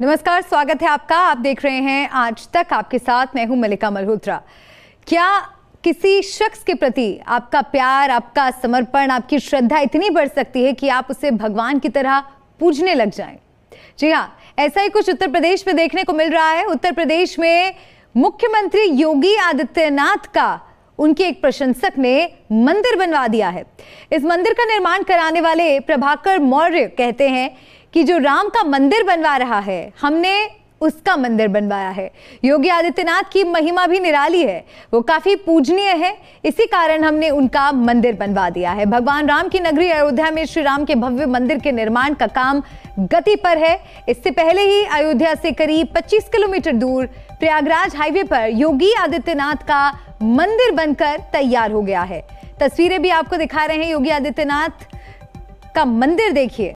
नमस्कार स्वागत है आपका आप देख रहे हैं आज तक आपके साथ मैं हूं मलिका मल्होत्रा क्या किसी शख्स के प्रति आपका प्यार आपका समर्पण आपकी श्रद्धा इतनी बढ़ सकती है कि आप उसे भगवान की तरह पूजने लग जाएं जी हाँ ऐसा ही कुछ उत्तर प्रदेश में देखने को मिल रहा है उत्तर प्रदेश में मुख्यमंत्री योगी आदित्यनाथ का उनके एक प्रशंसक ने मंदिर बनवा दिया है इस मंदिर का निर्माण कराने वाले प्रभाकर मौर्य कहते हैं कि जो राम का मंदिर बनवा रहा है हमने उसका मंदिर बनवाया है योगी आदित्यनाथ की महिमा भी निराली है वो काफ़ी पूजनीय है इसी कारण हमने उनका मंदिर बनवा दिया है भगवान राम की नगरी अयोध्या में श्री राम के भव्य मंदिर के निर्माण का काम गति पर है इससे पहले ही अयोध्या से करीब 25 किलोमीटर दूर प्रयागराज हाईवे पर योगी आदित्यनाथ का मंदिर बनकर तैयार हो गया है तस्वीरें भी आपको दिखा रहे हैं योगी आदित्यनाथ का मंदिर देखिए